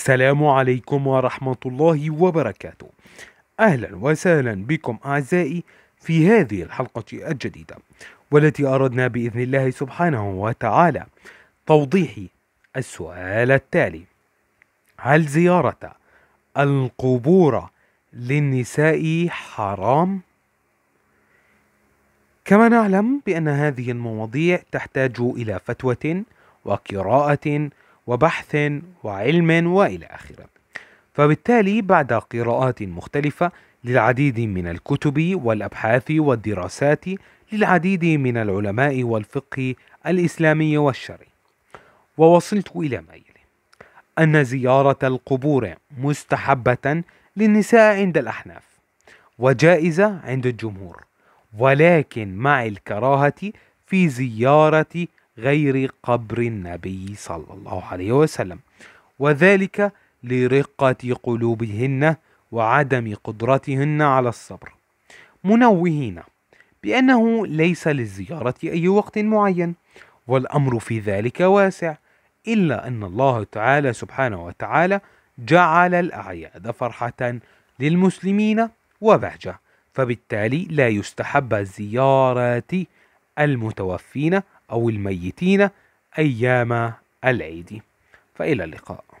السلام عليكم ورحمة الله وبركاته أهلا وسهلا بكم أعزائي في هذه الحلقة الجديدة والتي أردنا بإذن الله سبحانه وتعالى توضيح السؤال التالي هل زيارة القبور للنساء حرام؟ كما نعلم بأن هذه المواضيع تحتاج إلى فتوى وقراءة وبحث وعلم والى اخره فبالتالي بعد قراءات مختلفه للعديد من الكتب والابحاث والدراسات للعديد من العلماء والفقه الاسلامي والشرعي ووصلت الى ما يلي ان زياره القبور مستحبه للنساء عند الاحناف وجائزه عند الجمهور ولكن مع الكراهه في زياره غير قبر النبي صلى الله عليه وسلم وذلك لرقة قلوبهن وعدم قدرتهن على الصبر منوهين بأنه ليس للزيارة أي وقت معين والأمر في ذلك واسع إلا أن الله تعالى سبحانه وتعالى جعل الأعياد فرحة للمسلمين وبهجة فبالتالي لا يستحب زيارة المتوفين أو الميتين أيام العيد فإلى اللقاء